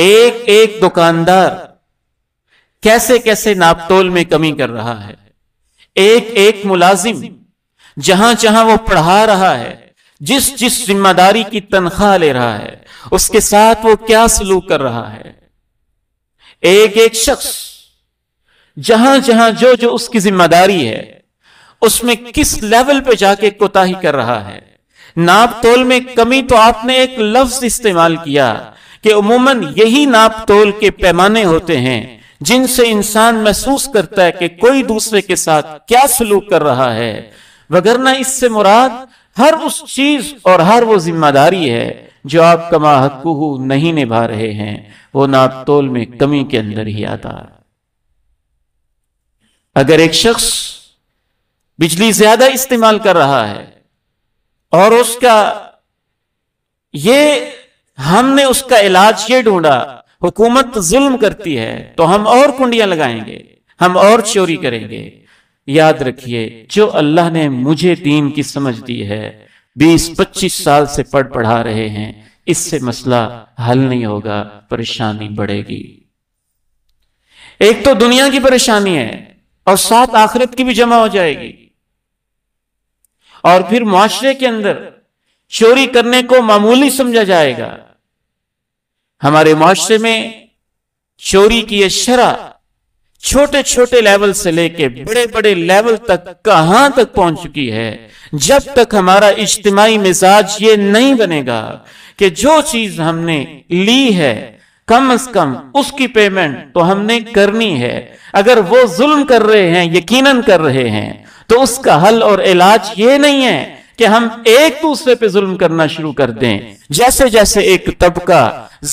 एक एक दुकानदार कैसे कैसे नापतोल में कमी कर रहा है एक एक मुलाजिम जहां जहां वो पढ़ा रहा है जिस जिस जिम्मेदारी की तनख्वाह ले रहा है उसके साथ वो क्या सलूक कर रहा है एक एक शख्स जहां जहां जो जो उसकी जिम्मेदारी है उसमें किस लेवल पे जाके कोताही कर रहा है नाप तोल में कमी तो आपने एक लफ्ज इस्तेमाल किया कि उमूमन यही नाप तोल के पैमाने होते हैं जिनसे इंसान महसूस करता है कि कोई दूसरे के साथ क्या सलूक कर रहा है वगरना इससे मुराद हर उस चीज और हर वो जिम्मेदारी है जो आप कमा हकू नहीं निभा रहे हैं वो नाप तोल में कमी के अंदर ही आता है अगर एक शख्स बिजली ज्यादा इस्तेमाल कर रहा है और उसका ये हमने उसका इलाज ये ढूंढा हुकूमत जुल्म करती है तो हम और कुंडियां लगाएंगे हम और चोरी करेंगे याद रखिए जो अल्लाह ने मुझे दीन की समझ दी है बीस पच्चीस साल से पढ़ पढ़ा रहे हैं इससे मसला हल नहीं होगा परेशानी बढ़ेगी एक तो दुनिया की परेशानी है और साथ आखिरत की भी जमा हो जाएगी और फिर मुआशरे के अंदर चोरी करने को मामूली समझा जाएगा हमारे माशरे में चोरी की यह शरा छोटे छोटे लेवल से लेके बड़े बड़े लेवल तक कहां तक पहुंच चुकी है जब तक हमारा इज्तमाही मिजाज ये नहीं बनेगा कि जो चीज हमने ली है कम अज कम उसकी पेमेंट तो हमने करनी है अगर वो जुल्म कर रहे हैं यकीनन कर रहे हैं तो उसका हल और इलाज ये नहीं है कि हम एक दूसरे पे जुल्म करना शुरू कर दें जैसे जैसे एक तबका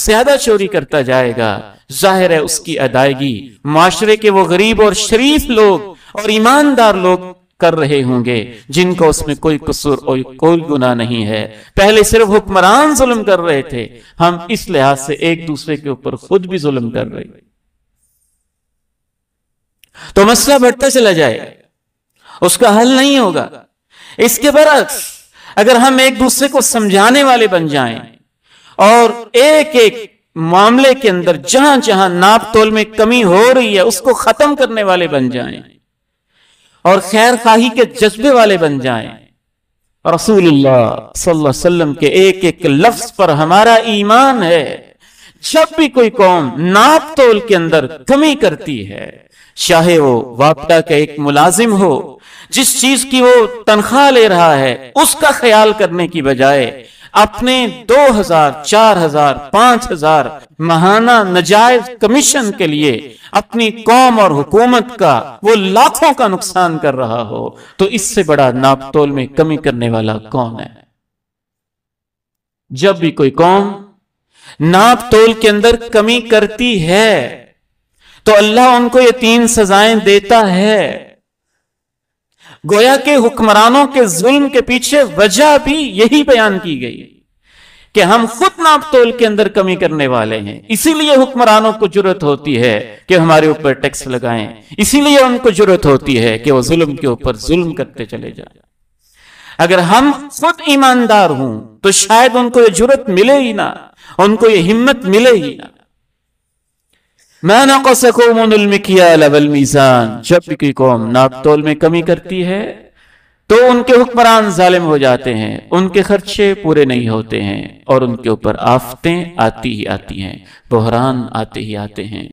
ज्यादा चोरी करता जाएगा जाहिर है उसकी अदायगी माशरे के वो गरीब और शरीफ लोग और ईमानदार लोग कर रहे होंगे जिनका उसमें कोई कसूर और कोई गुना नहीं है पहले सिर्फ हुक्मरान जुल्म कर रहे थे हम इस लिहाज से एक दूसरे के ऊपर खुद भी जुल्म कर रहे तो मसला बढ़ता चला जाए उसका हल नहीं होगा इसके बरक्स अगर हम एक दूसरे को समझाने वाले बन जाएं और एक एक मामले के अंदर जहां जहां नाप तोल में कमी हो रही है उसको खत्म करने वाले बन जाएं और खैर खाही के जज्बे वाले बन जाएं रसूल सल्लम के एक एक लफ्ज पर हमारा ईमान है जब भी कोई कौम नाप तोल के अंदर कमी करती है चाहे वो वापटा का एक मुलाजिम हो जिस चीज की वो तनख्वाह ले रहा है उसका ख्याल करने की बजाय अपने दो हजार चार हजार पांच हजार महाना नजायज कमीशन के लिए अपनी कौम और हुकूमत का वो लाखों का नुकसान कर रहा हो तो इससे बड़ा नापतोल में कमी करने वाला कौन है जब भी कोई कौम नापतोल के अंदर कमी करती है तो अल्लाह उनको ये तीन सजाएं देता है गोया के हुक्मरानों के जुल्म के पीछे वजह भी यही बयान की गई कि हम खुद नाप तोल के अंदर कमी करने वाले हैं इसीलिए हुक्मरानों को जरूरत होती है कि हमारे ऊपर टैक्स लगाएं इसीलिए उनको जरूरत होती है कि वो जुल्म के ऊपर जुल्म करते चले जाए अगर हम खुद ईमानदार हूं तो शायद उनको ये जरूरत मिले ही ना उनको ये हिम्मत मिले ही ना मैं नकसकोमियान जब भी कोई कौम नापतोल में कमी करती है तो उनके हुक्मरान जालिम हो जाते हैं उनके खर्चे पूरे नहीं होते हैं और उनके ऊपर आफतें आती ही आती हैं बहरान आते ही आते हैं